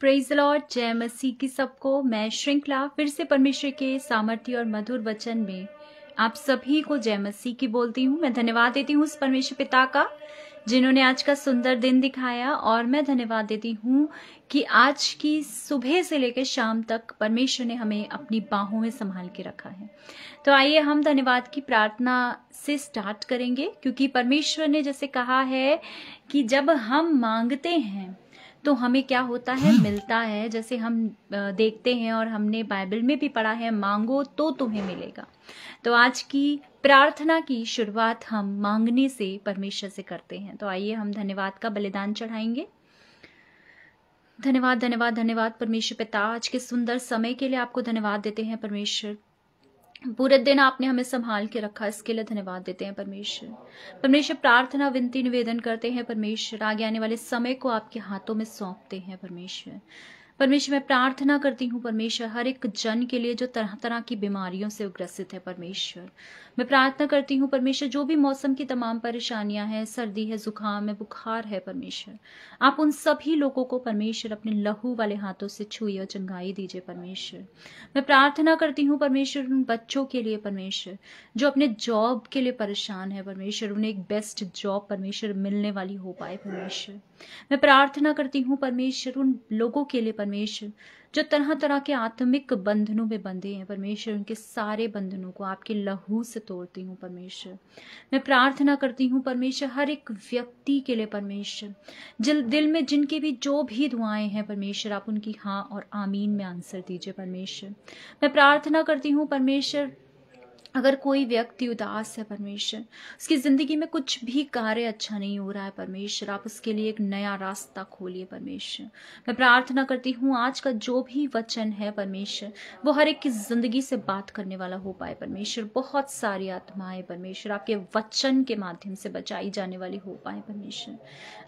Praise Lord जय मसीह की सबको मैं श्रृंखला फिर से परमेश्वर के सामर्थ्य और मधुर वचन में आप सभी को जय मसीह की बोलती हूँ मैं धन्यवाद देती हूँ उस परमेश्वर पिता का जिन्होंने आज का सुंदर दिन दिखाया और मैं धन्यवाद देती हूँ कि आज की सुबह से लेकर शाम तक परमेश्वर ने हमें अपनी बाहों में संभाल के रखा है तो आइए हम धन्यवाद की प्रार्थना से स्टार्ट करेंगे क्योंकि परमेश्वर ने जैसे कहा है कि जब हम मांगते हैं तो हमें क्या होता है हाँ। मिलता है जैसे हम देखते हैं और हमने बाइबल में भी पढ़ा है मांगो तो तुम्हें मिलेगा तो आज की प्रार्थना की शुरुआत हम मांगने से परमेश्वर से करते हैं तो आइए हम धन्यवाद का बलिदान चढ़ाएंगे धन्यवाद धन्यवाद धन्यवाद परमेश्वर पिता आज के सुंदर समय के लिए आपको धन्यवाद देते हैं परमेश्वर पूरे दिन आपने हमें संभाल के रखा इसके लिए धन्यवाद देते हैं परमेश्वर परमेश्वर प्रार्थना विनती निवेदन करते हैं परमेश्वर आगे आने वाले समय को आपके हाथों में सौंपते हैं परमेश्वर परमेश्वर मैं प्रार्थना करती हूँ परमेश्वर हर एक जन के लिए जो तरह तरह की बीमारियों से ग्रसित है परमेश्वर मैं प्रार्थना करती हूँ परमेश्वर जो भी मौसम की तमाम परेशानियां हैं सर्दी है जुकाम है बुखार है परमेश्वर आप उन सभी लोगों को परमेश्वर अपने लहू वाले हाथों से छुई और चंगाई दीजिए परमेश्वर मैं प्रार्थना करती हूँ परमेश्वर उन बच्चों के लिए परमेश्वर जो अपने जॉब के लिए परेशान है परमेश्वर उन्हें एक बेस्ट जॉब परमेश्वर मिलने वाली हो पाए परमेश्वर मैं प्रार्थना करती हूँ परमेश्वर उन लोगों के लिए परमेश्वर जो तरह तरह के आत्मिक बंधनों में बंधे हैं परमेश्वर उनके सारे बंधनों को आपके लहू से तोड़ती हूँ परमेश्वर मैं प्रार्थना करती हूँ परमेश्वर हर एक व्यक्ति के लिए परमेश्वर जिल दिल में जिनके भी जो भी दुआएं हैं परमेश्वर आप उनकी हाँ और आमीन में आंसर दीजिए परमेश्वर मैं प्रार्थना करती हूँ परमेश्वर अगर कोई व्यक्ति उदास है परमेश्वर उसकी ज़िंदगी में कुछ भी कार्य अच्छा नहीं हो रहा है परमेश्वर आप उसके लिए एक नया रास्ता खोलिए परमेश्वर मैं प्रार्थना करती हूँ आज का जो भी वचन है परमेश्वर वो हर एक की ज़िंदगी से बात करने वाला हो पाए परमेश्वर बहुत सारी आत्माएं परमेश्वर आपके वचन के माध्यम से बचाई जाने वाली हो पाए परमेश्वर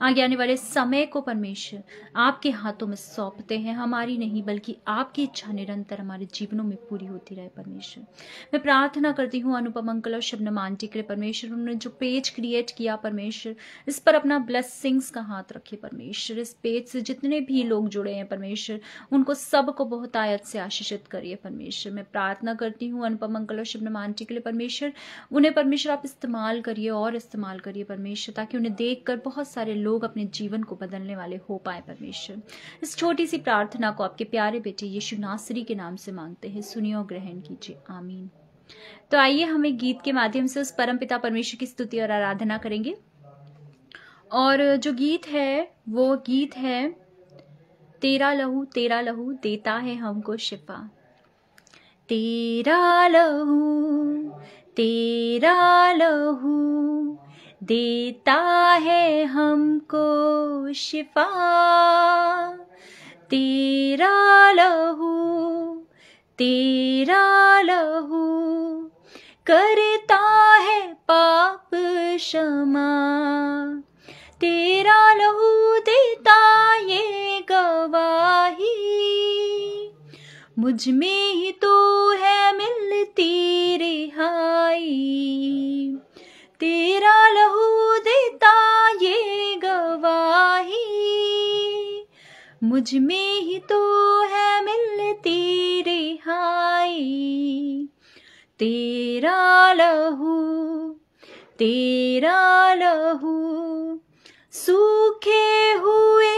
आगे आने वाले समय को परमेश्वर आपके हाथों में सौंपते हैं हमारी नहीं बल्कि आपकी इच्छा निरंतर हमारे जीवनों में पूरी होती रहे परमेश्वर मैं प्रार्थना करती हूँ अनुपम अंकल और शबनम आंटी के लिए परमेश्वर उन्होंने जो पेज क्रिएट किया परमेश्वर इस पर अपना ब्लेसिंग्स का हाथ रखे परमेश्वर इस पेज से जितने भी लोग जुड़े हैं परमेश्वर उनको सबको बहुत आयत से आशीषित करिए परमेश्वर मैं प्रार्थना करती हूँ अनुपम अंकल और शबनम आंटी के लिए परमेश्वर उन्हें परमेश्वर आप इस्तेमाल करिए और इस्तेमाल करिए परमेश्वर ताकि उन्हें देख बहुत सारे लोग अपने जीवन को बदलने वाले हो पाए परमेश्वर इस छोटी सी प्रार्थना को आपके प्यारे बेटे यीशु नासरी के नाम से मांगते हैं सुनियो ग्रहण कीजिए आमीन तो आइए हम एक गीत के माध्यम से उस परम पिता परमेश्वर की स्तुति और आराधना करेंगे और जो गीत है वो गीत है तेरा लहू तेरा लहू देता है हमको शिफा तेरा लहू तेरा लहू देता है हमको शिफा तेरा लहू तेरा लहू करता है पाप क्षमा तेरा लहू देता ये गवाही मुझ में ही तो है मिलती रिहाई तेरा लहू मुझ में ही तो है मिलती रिहाई तेरा लहू तेरा लहू सूखे हुए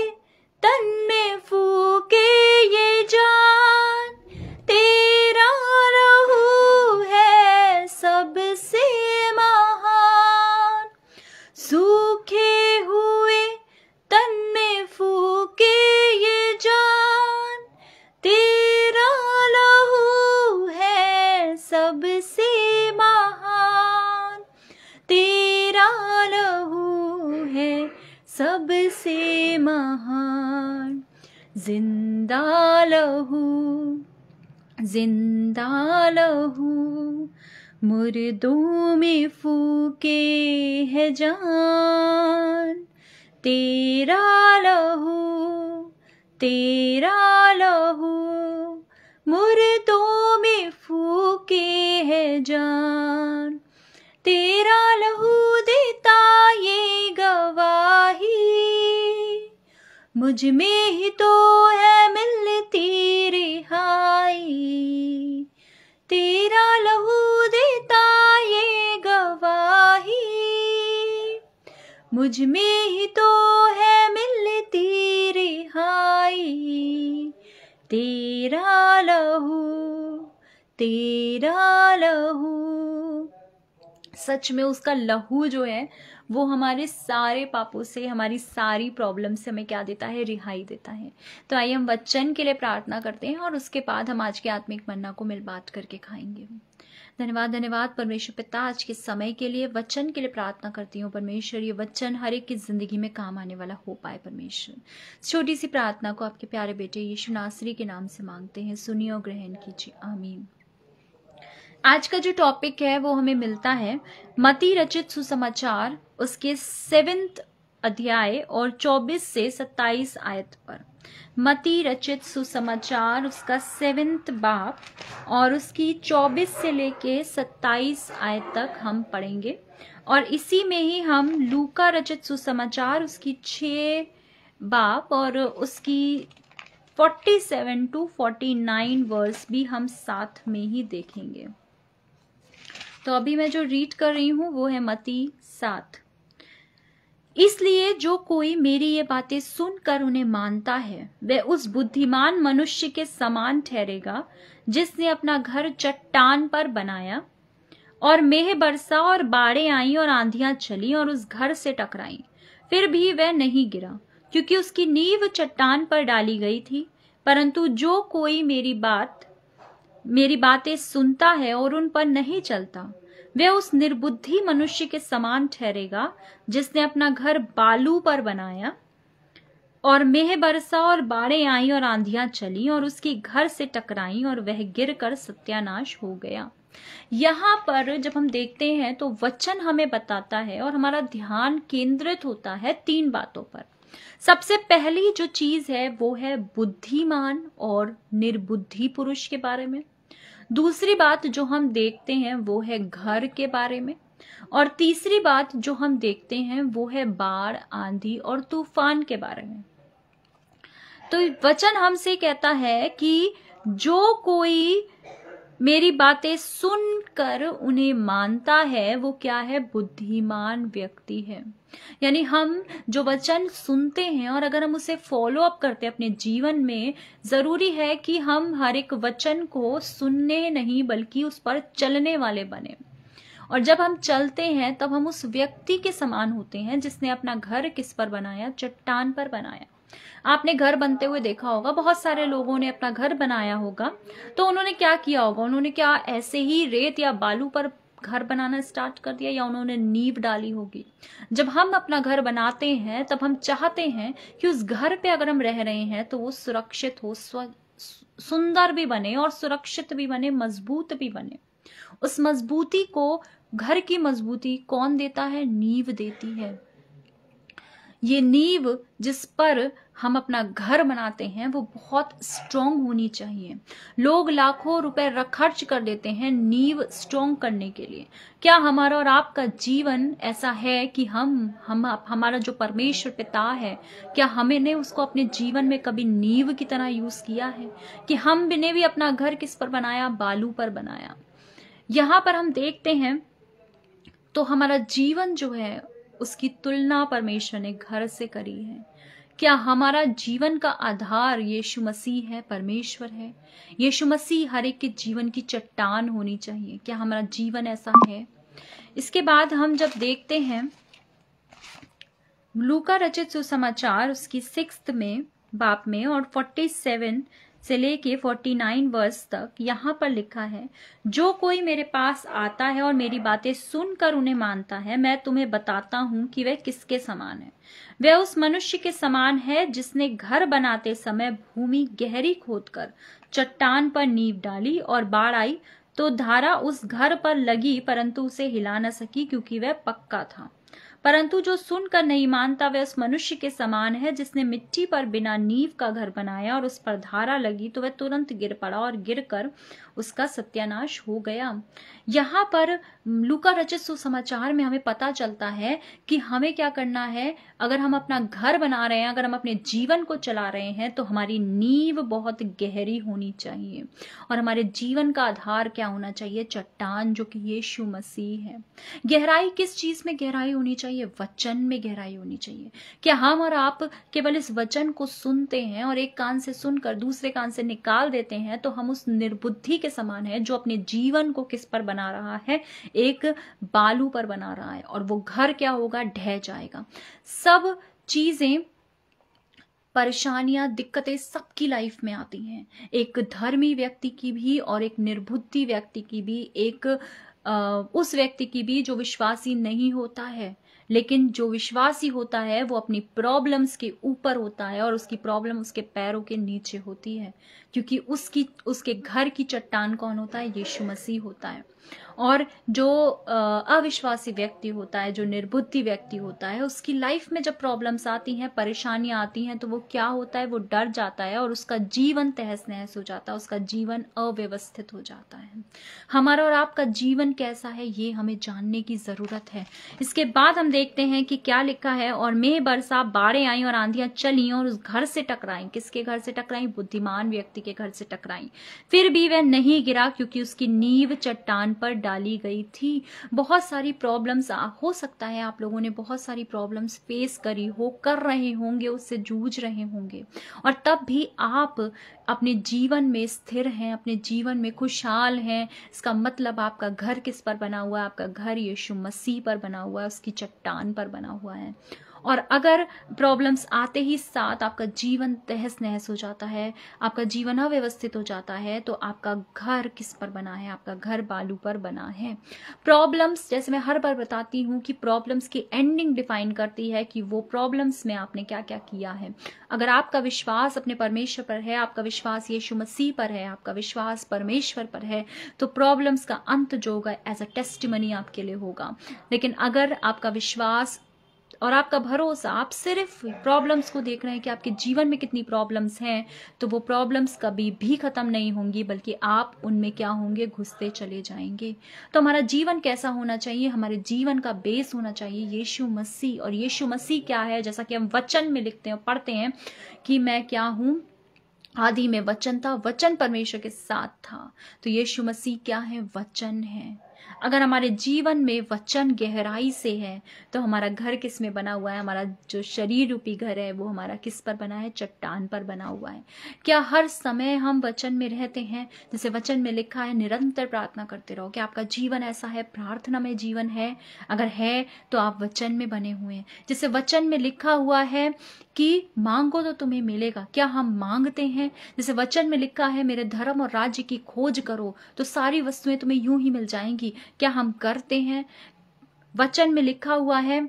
जिंदा लहू जिंदा लहू मुर्दों में फूके है जान तेरा लहू तेरा लहू मुर्दों में फूके है जान तेरा लहू मुझ में ही तो है मिलती रिहाई तेरा लहू देता ये गवाही मुझ में ही तो है मिलती रिहाई तेरा लहू तेरा लहू सच में उसका लहू जो है वो हमारे सारे पापों से हमारी सारी प्रॉब्लम से हमें क्या देता है रिहाई देता है तो आइए हम वचन के लिए प्रार्थना करते हैं और उसके बाद हम आज के आत्मिक मन्ना को मिल बात करके खाएंगे धन्यवाद धन्यवाद परमेश्वर पिता आज के समय के लिए वचन के लिए प्रार्थना करती हूँ परमेश्वर ये वचन हर एक की ज़िंदगी में काम आने वाला हो पाए परमेश्वर छोटी सी प्रार्थना को आपके प्यारे बेटे यीशु नासरी के नाम से मांगते हैं सुनिए और ग्रहण कीजिए आमीन आज का जो टॉपिक है वो हमें मिलता है मति रचित सुसमाचार उसके सेवेंथ अध्याय और 24 से 27 आयत पर मति रचित सुसमाचार उसका सेवेंथ बाप और उसकी 24 से लेके 27 आयत तक हम पढ़ेंगे और इसी में ही हम लूका रचित सुसमाचार उसकी छ बाप और उसकी 47 टू नाइन वर्स भी हम साथ में ही देखेंगे तो अभी मैं जो रीड कर रही हूँ वो है मती सात इसलिए जो कोई मेरी ये बातें सुनकर उन्हें मानता है वह उस बुद्धिमान मनुष्य के समान ठहरेगा जिसने अपना घर चट्टान पर बनाया और मेह बरसा और बाड़े आई और आंधियां चली और उस घर से टकराई फिर भी वह नहीं गिरा क्योंकि उसकी नींव चट्टान पर डाली गई थी परंतु जो कोई मेरी बात मेरी बातें सुनता है और उन पर नहीं चलता वह उस निर्बुद्धि मनुष्य के समान ठहरेगा जिसने अपना घर बालू पर बनाया और मेह बरसा और बाड़े आई और आंधियां चली और उसकी घर से टकराई और वह गिर कर सत्यानाश हो गया यहाँ पर जब हम देखते हैं तो वचन हमें बताता है और हमारा ध्यान केंद्रित होता है तीन बातों पर सबसे पहली जो चीज है वो है बुद्धिमान और निर्बुद्धि पुरुष के बारे में दूसरी बात जो हम देखते हैं वो है घर के बारे में और तीसरी बात जो हम देखते हैं वो है बाढ़ आंधी और तूफान के बारे में तो वचन हमसे कहता है कि जो कोई मेरी बातें सुनकर उन्हें मानता है वो क्या है बुद्धिमान व्यक्ति है यानी हम जो वचन सुनते हैं और अगर हम उसे फॉलो अप करते हैं अपने जीवन में ज़रूरी है कि हम हर एक वचन को सुनने नहीं बल्कि उस पर चलने वाले बने और जब हम चलते हैं तब हम उस व्यक्ति के समान होते हैं जिसने अपना घर किस पर बनाया चट्टान पर बनाया आपने घर बनते हुए देखा होगा बहुत सारे लोगों ने अपना घर बनाया होगा तो उन्होंने क्या किया होगा उन्होंने क्या ऐसे ही रेत या बालू पर घर बनाना स्टार्ट कर दिया या उन्होंने नींव डाली होगी जब हम अपना घर बनाते हैं तब हम चाहते हैं कि उस घर पे अगर हम रह रहे हैं तो वो सुरक्षित हो स्व सुंदर भी बने और सुरक्षित भी बने मजबूत भी बने उस मजबूती को घर की मजबूती कौन देता है नींव देती है ये नींव जिस पर हम अपना घर बनाते हैं वो बहुत स्ट्रांग होनी चाहिए लोग लाखों रुपए खर्च कर देते हैं नींव स्ट्रांग करने के लिए क्या हमारा और आपका जीवन ऐसा है कि हम हम हमारा जो परमेश्वर पिता है क्या हमें ने उसको अपने जीवन में कभी नींव की तरह यूज किया है कि हम ने भी अपना घर किस पर बनाया बालू पर बनाया यहां पर हम देखते हैं तो हमारा जीवन जो है उसकी तुलना परमेश्वर ने घर से करी है क्या हमारा जीवन का आधार यीशु मसीह है परमेश्वर है यीशु मसीह हर एक के जीवन की चट्टान होनी चाहिए क्या हमारा जीवन ऐसा है इसके बाद हम जब देखते हैं लूका रचित सुसमाचार उसकी सिक्स में बाप में और फोर्टी सेवन से लेके 49 वर्स तक यहाँ पर लिखा है जो कोई मेरे पास आता है और मेरी बातें सुनकर उन्हें मानता है मैं तुम्हें बताता हूँ कि वह किसके समान है वह उस मनुष्य के समान है जिसने घर बनाते समय भूमि गहरी खोदकर चट्टान पर नींव डाली और बाढ़ आई तो धारा उस घर पर लगी परंतु उसे हिला न सकी क्योंकि वह पक्का था परंतु जो सुनकर नहीं मानता वह उस मनुष्य के समान है जिसने मिट्टी पर बिना नींव का घर बनाया और उस पर धारा लगी तो वह तुरंत गिर पड़ा और गिर कर उसका सत्यानाश हो गया यहाँ पर लुका रचित सुसमाचार में हमें पता चलता है कि हमें क्या करना है अगर हम अपना घर बना रहे हैं अगर हम अपने जीवन को चला रहे हैं तो हमारी नींव बहुत गहरी होनी चाहिए और हमारे जीवन का आधार क्या होना चाहिए चट्टान जो कि यीशु मसीह है गहराई किस चीज में गहराई होनी चाहिए वचन में गहराई होनी चाहिए क्या हम और आप केवल इस वचन को सुनते हैं और एक कान से सुनकर दूसरे कान से निकाल देते हैं तो हम उस निर्बुद्धि के समान है जो अपने जीवन को किस पर बना रहा है एक बालू पर बना रहा है और वो घर क्या होगा ढह जाएगा सब चीजें परेशानियां दिक्कतें सबकी लाइफ में आती हैं एक धर्मी व्यक्ति की भी और एक निर्बुद्धि व्यक्ति की भी एक उस व्यक्ति की भी जो विश्वासी नहीं होता है लेकिन जो विश्वासी होता है वो अपनी प्रॉब्लम्स के ऊपर होता है और उसकी प्रॉब्लम उसके पैरों के नीचे होती है क्योंकि उसकी उसके घर की चट्टान कौन होता है यीशु मसीह होता है और जो अविश्वासी व्यक्ति होता है जो निर्बुद्धि व्यक्ति होता है उसकी लाइफ में जब प्रॉब्लम्स आती हैं परेशानियां आती हैं तो वो क्या होता है वो डर जाता है और उसका जीवन तहस नहस हो जाता है उसका जीवन अव्यवस्थित हो जाता है हमारा और आपका जीवन कैसा है ये हमें जानने की ज़रूरत है इसके बाद हम देखते हैं कि क्या लिखा है और मेह बरसा बाड़े आई और आंधियां चली और उस घर से टकराई किसके घर से टकराई बुद्धिमान व्यक्ति के घर से टकराई फिर भी वह नहीं गिरा क्योंकि उसकी नींव चट्टान इंसान पर डाली गई थी बहुत सारी प्रॉब्लम्स हो सकता है आप लोगों ने बहुत सारी प्रॉब्लम्स फेस करी हो कर रहे होंगे उससे जूझ रहे होंगे और तब भी आप अपने जीवन में स्थिर हैं अपने जीवन में खुशहाल हैं इसका मतलब आपका घर किस पर बना हुआ है आपका घर यीशु मसीह पर बना हुआ है उसकी चट्टान पर बना हुआ है और अगर प्रॉब्लम्स आते ही साथ आपका जीवन तहस नहस हो जाता है आपका जीवन अव्यवस्थित हो जाता है तो आपका घर किस पर बना है आपका घर बालू पर बना है प्रॉब्लम्स जैसे मैं हर बार बताती हूँ कि प्रॉब्लम्स की एंडिंग डिफाइन करती है कि वो प्रॉब्लम्स में आपने क्या क्या किया है अगर आपका विश्वास अपने परमेश्वर पर है आपका विश्वास यीशु मसीह पर है आपका विश्वास परमेश्वर पर है तो प्रॉब्लम्स का अंत जो होगा एज अ टेस्टमनी आपके लिए होगा लेकिन अगर आपका विश्वास और आपका भरोसा आप सिर्फ प्रॉब्लम्स को देख रहे हैं कि आपके जीवन में कितनी प्रॉब्लम्स हैं तो वो प्रॉब्लम्स कभी भी ख़त्म नहीं होंगी बल्कि आप उनमें क्या होंगे घुसते चले जाएंगे तो हमारा जीवन कैसा होना चाहिए हमारे जीवन का बेस होना चाहिए यीशु मसीह और यीशु मसीह क्या है जैसा कि हम वचन में लिखते हैं पढ़ते हैं कि मैं क्या हूं आदि में वचन था वचन परमेश्वर के साथ था तो यीशु मसीह क्या है वचन है अगर हमारे जीवन में वचन गहराई से है तो हमारा घर किस में बना हुआ है हमारा जो शरीर रूपी घर है वो हमारा किस पर बना है चट्टान पर बना हुआ है क्या हर समय हम वचन में रहते हैं जैसे वचन में लिखा है निरंतर प्रार्थना करते रहो क्या आपका जीवन ऐसा है प्रार्थना में जीवन है अगर है तो आप वचन में बने हुए हैं जैसे वचन में लिखा हुआ है कि मांगो तो तुम्हें मिलेगा क्या हम मांगते हैं जैसे वचन में लिखा है मेरे धर्म और राज्य की खोज करो तो सारी वस्तुएं तुम्हें यूं ही मिल जाएंगी क्या हम करते हैं वचन में लिखा हुआ है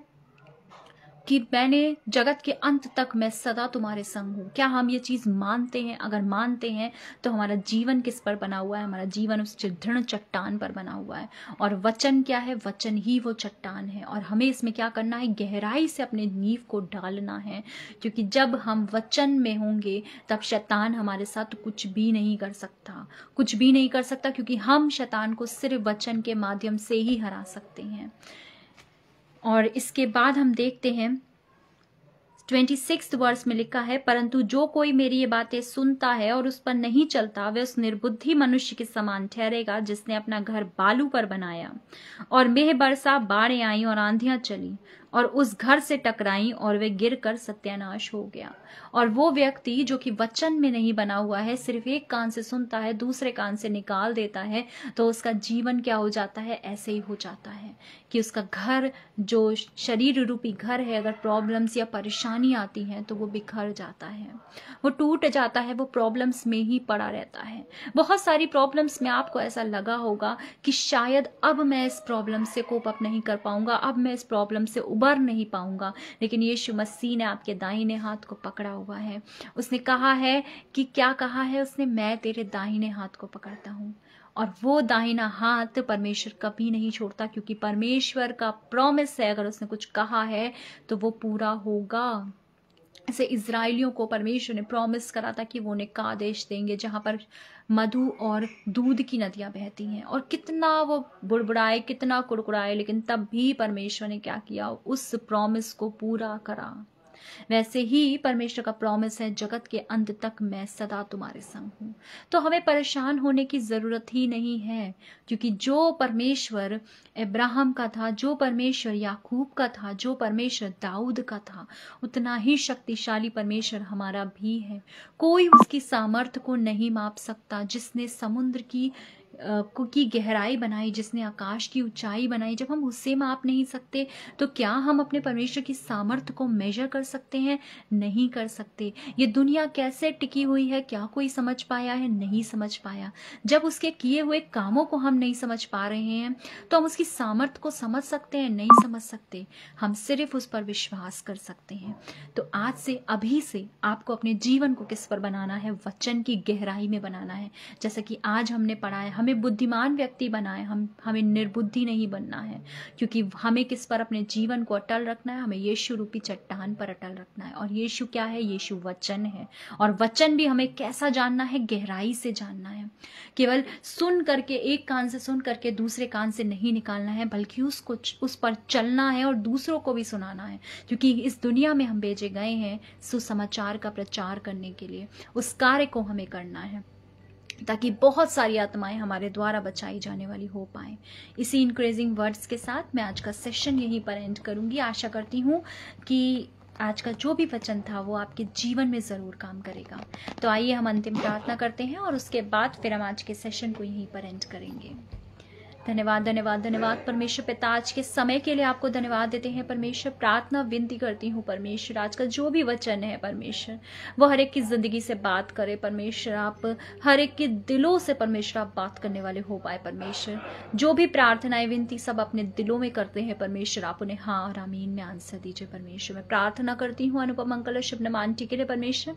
कि मैंने जगत के अंत तक मैं सदा तुम्हारे संग हूँ क्या हम ये चीज़ मानते हैं अगर मानते हैं तो हमारा जीवन किस पर बना हुआ है हमारा जीवन उस दृढ़ चट्टान पर बना हुआ है और वचन क्या है वचन ही वो चट्टान है और हमें इसमें क्या करना है गहराई से अपने नींव को डालना है क्योंकि जब हम वचन में होंगे तब शैतान हमारे साथ कुछ भी नहीं कर सकता कुछ भी नहीं कर सकता क्योंकि हम शैतान को सिर्फ वचन के माध्यम से ही हरा सकते हैं और इसके बाद हम देखते हैं ट्वेंटी सिक्स वर्ष में लिखा है परंतु जो कोई मेरी ये बातें सुनता है और उस पर नहीं चलता वह उस निर्बुद्धि मनुष्य के समान ठहरेगा जिसने अपना घर बालू पर बनाया और मेह बरसा बाढ़ आई और आंधियां चली और उस घर से टकराई और वे गिरकर सत्यानाश हो गया और वो व्यक्ति जो कि वचन में नहीं बना हुआ है सिर्फ एक कान से सुनता है दूसरे कान से निकाल देता है तो उसका जीवन क्या हो जाता है ऐसे ही हो जाता है कि उसका घर जो शरीर रूपी घर है अगर प्रॉब्लम्स या परेशानी आती है तो वो बिखर जाता है वो टूट जाता है वो प्रॉब्लम्स में ही पड़ा रहता है बहुत सारी प्रॉब्लम्स में आपको ऐसा लगा होगा कि शायद अब मैं इस प्रॉब्लम से कोप अप नहीं कर पाऊंगा अब मैं इस प्रॉब्लम से उब उबर नहीं पाऊंगा लेकिन यीशु मसीह ने आपके दाहिने हाथ को पकड़ा हुआ है उसने कहा है कि क्या कहा है उसने मैं तेरे दाहिने हाथ को पकड़ता हूँ और वो दाहिना हाथ परमेश्वर कभी नहीं छोड़ता क्योंकि परमेश्वर का प्रॉमिस है अगर उसने कुछ कहा है तो वो पूरा होगा से इसराइलियों को परमेश्वर ने प्रॉमिस करा था कि वो उन्हें आदेश देंगे जहाँ पर मधु और दूध की नदियाँ बहती हैं और कितना वो बुड़बुड़ाए कितना कुड़कुड़ाए लेकिन तब भी परमेश्वर ने क्या किया उस प्रॉमिस को पूरा करा वैसे ही परमेश्वर का प्रॉमिस है जगत के अंत तक मैं सदा तुम्हारे संग हूं तो हमें परेशान होने की ज़रूरत ही नहीं है क्योंकि जो परमेश्वर इब्राहम का था जो परमेश्वर याकूब का था जो परमेश्वर दाऊद का था उतना ही शक्तिशाली परमेश्वर हमारा भी है कोई उसकी सामर्थ्य को नहीं माप सकता जिसने समुद्र की को की गहराई बनाई जिसने आकाश की ऊंचाई बनाई जब हम उससे माप नहीं सकते तो क्या हम अपने परमेश्वर की सामर्थ्य को मेजर कर सकते हैं नहीं कर सकते ये दुनिया कैसे टिकी हुई है क्या कोई समझ पाया है नहीं समझ पाया जब उसके किए हुए कामों को हम नहीं समझ पा रहे हैं तो हम उसकी सामर्थ्य को समझ सकते हैं नहीं समझ सकते हम सिर्फ उस पर विश्वास कर सकते हैं तो आज से अभी से आपको अपने जीवन को किस पर बनाना है वचन की गहराई में बनाना है जैसा कि आज हमने पढ़ा है हमें हमें बुद्धिमान व्यक्ति बनाए हम हमें निर्बुद्धि नहीं बनना है क्योंकि हमें किस पर अपने जीवन को अटल रखना है हमें यीशु रूपी चट्टान पर अटल रखना है और यीशु क्या है यीशु वचन है और वचन भी हमें कैसा जानना है गहराई से जानना है केवल सुन करके एक कान से सुन करके दूसरे कान से नहीं निकालना है बल्कि उसको उस पर चलना है और दूसरों को भी सुनाना है क्योंकि इस दुनिया में हम भेजे गए हैं सुसमाचार का प्रचार करने के लिए उस कार्य को हमें करना है ताकि बहुत सारी आत्माएं हमारे द्वारा बचाई जाने वाली हो पाए इसी इंक्रेजिंग वर्ड्स के साथ मैं आज का सेशन यहीं पर एंड करूंगी आशा करती हूँ कि आज का जो भी वचन था वो आपके जीवन में ज़रूर काम करेगा तो आइए हम अंतिम प्रार्थना करते हैं और उसके बाद फिर हम आज के सेशन को यहीं पर एंड करेंगे धन्यवाद धन्यवाद धन्यवाद परमेश्वर पिता आज के समय के लिए आपको धन्यवाद देते हैं परमेश्वर प्रार्थना विनती करती हूँ परमेश्वर आज का जो भी वचन है परमेश्वर वो हर एक की ज़िंदगी से बात करे परमेश्वर आप हर एक के दिलों से परमेश्वर आप बात करने वाले हो पाए परमेश्वर जो भी प्रार्थनाएं विनती सब अपने दिलों में करते हैं परमेश्वर आप उन्हें हाँ और अमीन में आंसर दीजिए परमेश्वर मैं प्रार्थना करती हूँ अनुपम अंकल और शुभ आंटी के लिए परमेश्वर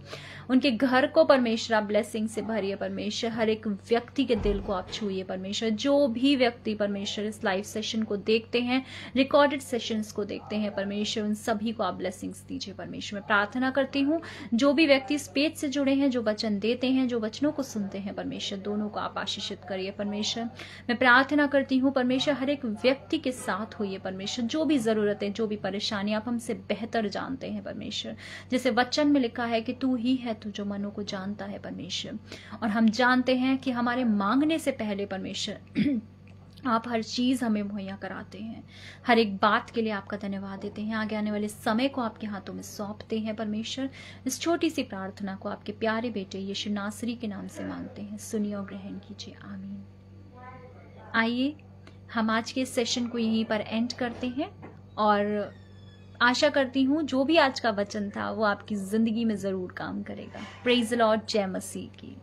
उनके घर को परमेश्वर आप ब्लेसिंग से भरिए परमेश्वर हर एक व्यक्ति के दिल को आप छूए परमेश्वर जो भी व्यक्ति व्यक्ति परमेश्वर इस लाइव सेशन को देखते हैं रिकॉर्डेड सेशन को देखते हैं परमेश्वर उन सभी को आप ब्लेसिंग्स दीजिए परमेश्वर मैं प्रार्थना करती हूँ जो भी व्यक्ति इस पेज से जुड़े हैं जो वचन देते हैं जो वचनों को सुनते हैं परमेश्वर दोनों को आप आशीषित करिए परमेश्वर मैं प्रार्थना करती हूँ परमेश्वर हर एक व्यक्ति के साथ होइए परमेश्वर जो भी ज़रूरतें जो भी परेशानी आप हमसे बेहतर जानते हैं परमेश्वर जैसे वचन में लिखा है कि तू ही है तू जो मनों को जानता है परमेश्वर और हम जानते हैं कि हमारे मांगने से पहले परमेश्वर आप हर चीज़ हमें मुहैया कराते हैं हर एक बात के लिए आपका धन्यवाद देते हैं आगे आने वाले समय को आपके हाथों में सौंपते हैं परमेश्वर इस छोटी सी प्रार्थना को आपके प्यारे बेटे यीशु नासरी के नाम से मांगते हैं सुनिए और ग्रहण कीजिए आमीन आइए हम आज के सेशन को यहीं पर एंड करते हैं और आशा करती हूँ जो भी आज का वचन था वो आपकी ज़िंदगी में ज़रूर काम करेगा प्रेज लॉर्ड जय मसीह की